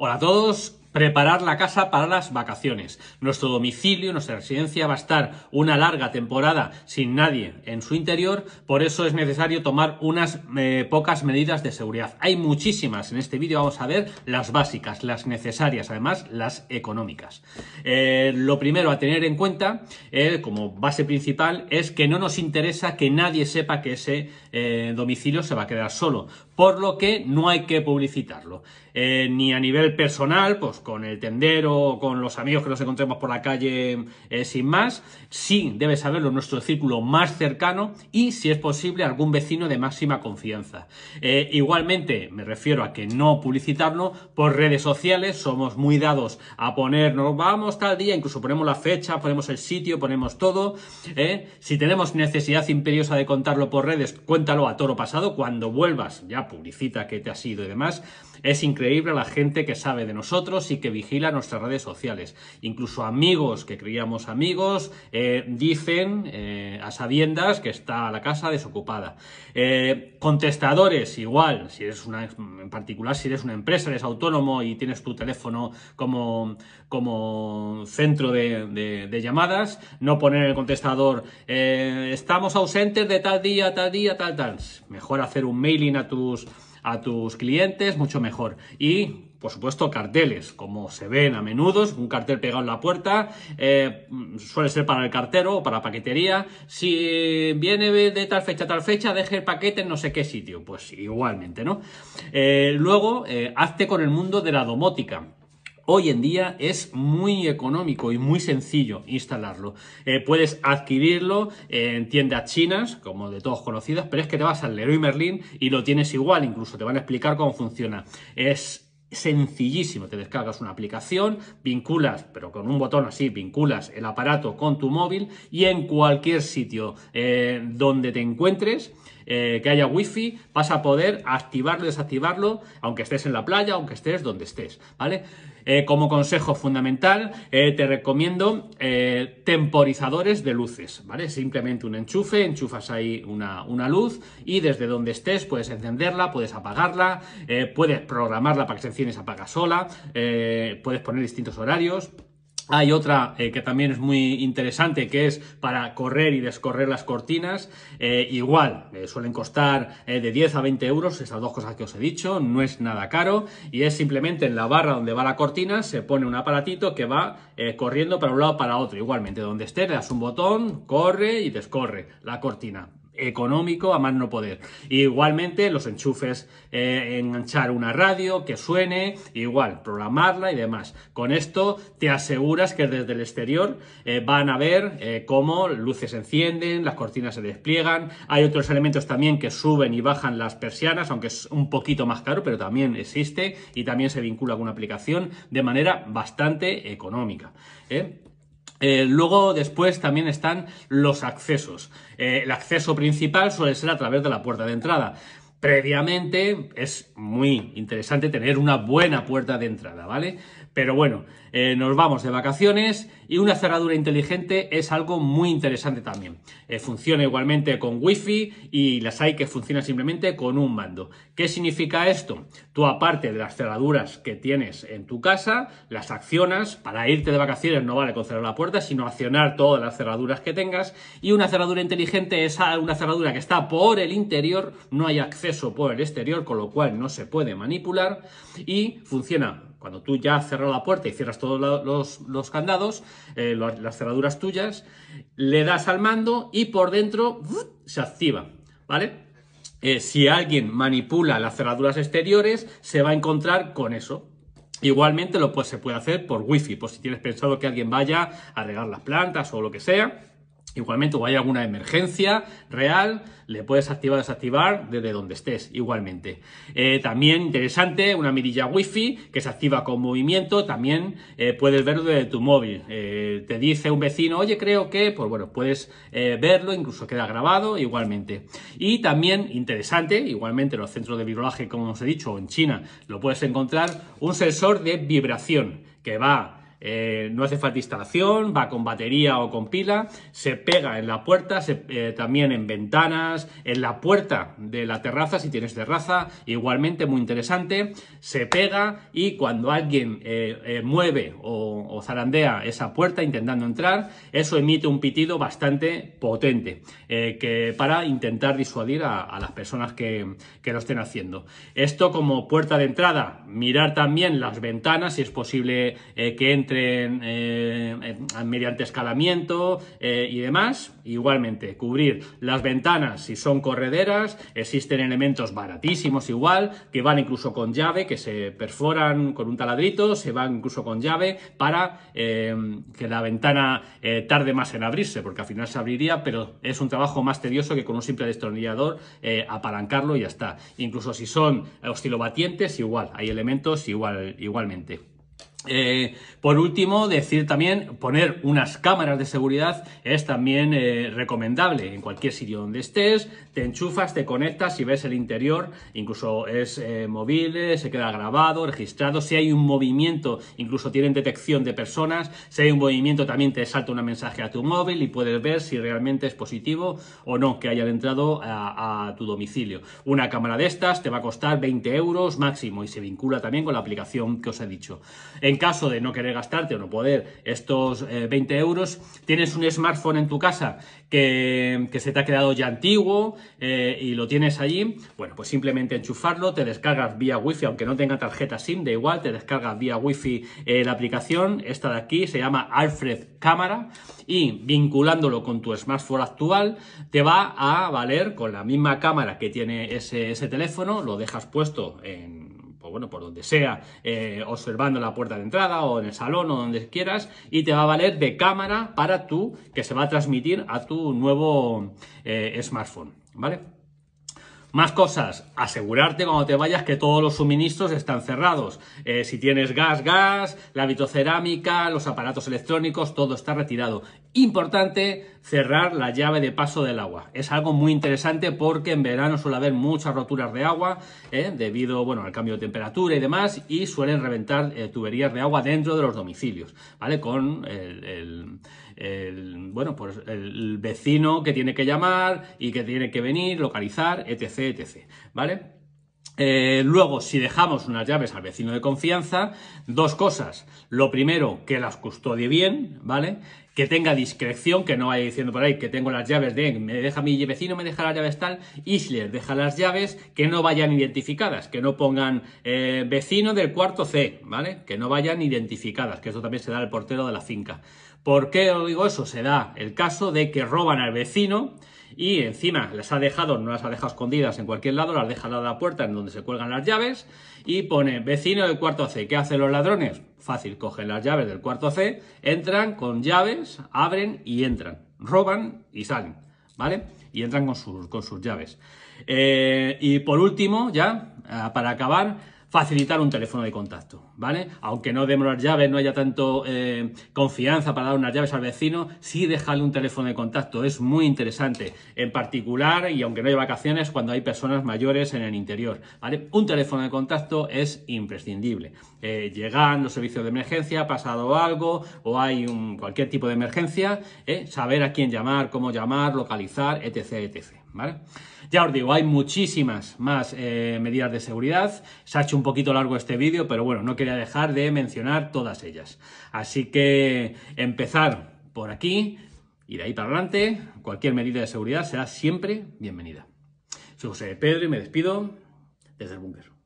Hola a todos, Preparar la casa para las vacaciones. Nuestro domicilio, nuestra residencia va a estar una larga temporada sin nadie en su interior, por eso es necesario tomar unas eh, pocas medidas de seguridad. Hay muchísimas en este vídeo, vamos a ver las básicas, las necesarias, además las económicas. Eh, lo primero a tener en cuenta, eh, como base principal, es que no nos interesa que nadie sepa que ese domicilio se va a quedar solo, por lo que no hay que publicitarlo, ni a nivel personal, pues con el tendero o con los amigos que nos encontremos por la calle eh, sin más. Sí, debe saberlo nuestro círculo más cercano y, si es posible, algún vecino de máxima confianza. Eh, igualmente, me refiero a que no publicitarlo por redes sociales, somos muy dados a ponernos, vamos tal día, incluso ponemos la fecha, ponemos el sitio, ponemos todo. Eh. Si tenemos necesidad imperiosa de contarlo por redes, cuéntalo a toro pasado, cuando vuelvas ya publicita que te ha sido y demás. Es increíble la gente que sabe de nosotros y que vigila nuestras redes sociales. Incluso amigos que creíamos amigos eh, dicen eh, a sabiendas que está la casa desocupada. Eh, contestadores, igual, si eres una, en particular si eres una empresa, eres autónomo y tienes tu teléfono como, centro de, de llamadas, no poner en el contestador estamos ausentes de tal día, tal día, tal, tal. Mejor hacer un mailing a tus a tus clientes, mucho mejor. Y por supuesto, carteles, como se ven a menudo, un cartel pegado en la puerta, eh, suele ser para el cartero o para paquetería. Si viene de tal fecha a tal fecha, deje el paquete en no sé qué sitio. Pues igualmente, ¿no? Eh, luego, eh, hazte con el mundo de la domótica. Hoy en día es muy económico y muy sencillo instalarlo. Eh, puedes adquirirlo en tiendas chinas, como de todos conocidas, pero es que te vas al Leroy Merlin y lo tienes igual, incluso te van a explicar cómo funciona. Es sencillísimo. Te descargas una aplicación, vinculas, pero con un botón así, vinculas el aparato con tu móvil y en cualquier sitio eh, donde te encuentres eh, que haya wifi, vas a poder activarlo desactivarlo, aunque estés en la playa, aunque estés donde estés, ¿vale? Eh, como consejo fundamental, eh, te recomiendo temporizadores de luces, ¿vale? Simplemente un enchufe, enchufas ahí una, una luz y desde donde estés puedes encenderla, puedes apagarla, puedes programarla para que se encienda y se apaga sola, puedes poner distintos horarios, hay otra eh, que también es muy interesante, que es para correr y descorrer las cortinas. Eh, igual, eh, suelen costar de 10 a 20 euros, esas dos cosas que os he dicho, no es nada caro. Y es simplemente en la barra donde va la cortina, se pone un aparatito que va corriendo para un lado para otro. Igualmente, donde esté, le das un botón, corre y descorre la cortina económico a más no poder. Igualmente los enchufes, eh, enganchar una radio que suene, igual, programarla y demás. Con esto te aseguras que desde el exterior eh, van a ver eh, cómo luces se encienden, las cortinas se despliegan, hay otros elementos también que suben y bajan las persianas, aunque es un poquito más caro, pero también existe y también se vincula con una aplicación de manera bastante económica. Eh, luego, después también están los accesos. Eh, el acceso principal suele ser a través de la puerta de entrada. Previamente es muy interesante tener una buena puerta de entrada, ¿vale? Pero bueno, eh, nos vamos de vacaciones y una cerradura inteligente es algo muy interesante también. Eh, funciona igualmente con wifi y las hay que funcionan simplemente con un mando. ¿Qué significa esto? Tú aparte de las cerraduras que tienes en tu casa, las accionas, para irte de vacaciones no vale con cerrar la puerta, sino accionar todas las cerraduras que tengas. Y una cerradura inteligente es una cerradura que está por el interior, no hay acceso por el exterior, con lo cual no se puede manipular y funciona cuando tú ya has cerrado la puerta y cierras todos los, candados, eh, las cerraduras tuyas, le das al mando y por dentro se activa, ¿vale? Eh, si alguien manipula las cerraduras exteriores, se va a encontrar con eso. Igualmente lo, pues, se puede hacer por wifi, por pues, si tienes pensado que alguien vaya a regar las plantas o lo que sea, Igualmente, o hay alguna emergencia real, le puedes activar o desactivar desde donde estés, igualmente. Eh, también interesante, una mirilla wifi que se activa con movimiento, también eh, puedes verlo desde tu móvil. Eh, te dice un vecino, oye, creo que, pues bueno, puedes verlo, incluso queda grabado, igualmente. Y también interesante, igualmente los centros de virulaje, como os he dicho, en China, lo puedes encontrar, un sensor de vibración que va eh, no hace falta instalación, va con batería o con pila, se pega en la puerta, eh, también en ventanas, en la puerta de la terraza, si tienes terraza, igualmente muy interesante, se pega y cuando alguien eh, mueve o, zarandea esa puerta intentando entrar, eso emite un pitido bastante potente que para intentar disuadir a, las personas que, que, lo estén haciendo. Esto como puerta de entrada, mirar también las ventanas, si es posible que entre eh, eh, mediante escalamiento eh, y demás. Igualmente, cubrir las ventanas si son correderas, existen elementos baratísimos igual, que van incluso con llave, que se perforan con un taladrito, se van incluso con llave para que la ventana tarde más en abrirse, porque al final se abriría, pero es un trabajo más tedioso que con un simple destornillador apalancarlo y ya está. Incluso si son oscilobatientes, igual, hay elementos igual, igualmente. Eh, por último, decir también, poner unas cámaras de seguridad es también eh, recomendable en cualquier sitio donde estés, te enchufas, te conectas y ves el interior, incluso es eh, móvil, se queda grabado, registrado, si hay un movimiento, incluso tienen detección de personas, si hay un movimiento también te salta un mensaje a tu móvil y puedes ver si realmente es positivo o no que hayan entrado a, a tu domicilio. Una cámara de estas te va a costar 20 euros máximo y se vincula también con la aplicación que os he dicho. En caso de no querer gastarte o no poder estos 20 eh, euros, tienes un smartphone en tu casa que, se te ha quedado ya antiguo eh, y lo tienes allí, bueno, pues simplemente enchufarlo, te descargas vía wifi, aunque no tenga tarjeta SIM, da igual, te descargas vía wifi eh, la aplicación, esta de aquí se llama Alfred Cámara y vinculándolo con tu smartphone actual, te va a valer con la misma cámara que tiene ese teléfono, lo dejas puesto en bueno, por donde sea, eh, observando la puerta de entrada o en el salón o donde quieras, y te va a valer de cámara para tú, que se va a transmitir a tu nuevo eh, smartphone, ¿vale? Más cosas, asegurarte cuando te vayas que todos los suministros están cerrados. Eh, si tienes gas, gas, la vitrocerámica, los aparatos electrónicos, todo está retirado. Importante, cerrar la llave de paso del agua. Es algo muy interesante porque en verano suele haber muchas roturas de agua eh, debido bueno, al cambio de temperatura y demás y suelen reventar eh, tuberías de agua dentro de los domicilios, ¿vale? Con el, bueno, pues el vecino que tiene que llamar y que tiene que venir, localizar, etc, etc, ¿vale? Eh, luego, si dejamos unas llaves al vecino de confianza, dos cosas. Lo primero, que las custodie bien, ¿vale? que tenga discreción, que no vaya diciendo por ahí que tengo las llaves de me deja mi vecino, me deja las llaves tal, isler deja las llaves, que no vayan identificadas, que no pongan eh, vecino del cuarto C, ¿vale? Que no vayan identificadas, que eso también se da al portero de la finca. ¿Por qué digo eso? Se da el caso de que roban al vecino y encima las ha dejado, no las ha dejado escondidas en cualquier lado, las deja a la puerta en donde se cuelgan las llaves y pone vecino del cuarto C. ¿Qué hacen los ladrones? Fácil, cogen las llaves del cuarto C, entran con llaves, abren y entran, roban y salen, ¿vale? Y entran con sus, llaves. Eh, y por último, ya, ah, para acabar, facilitar un teléfono de contacto, ¿vale? Aunque no demos las llaves, no haya tanto eh, confianza para dar unas llaves al vecino, sí dejarle un teléfono de contacto, es muy interesante, en particular, y aunque no hay vacaciones, cuando hay personas mayores en el interior, ¿vale? Un teléfono de contacto es imprescindible. Eh, llegan los servicios de emergencia, ha pasado algo, o hay un, cualquier tipo de emergencia, eh, saber a quién llamar, cómo llamar, localizar, etc, etc. Ya os digo, hay muchísimas más eh, medidas de seguridad. Se ha hecho un poquito largo este vídeo, pero bueno, no quería dejar de mencionar todas ellas. Así que empezar por aquí y de ahí para adelante, cualquier medida de seguridad será siempre bienvenida. Soy José Pedro y me despido desde el búnker.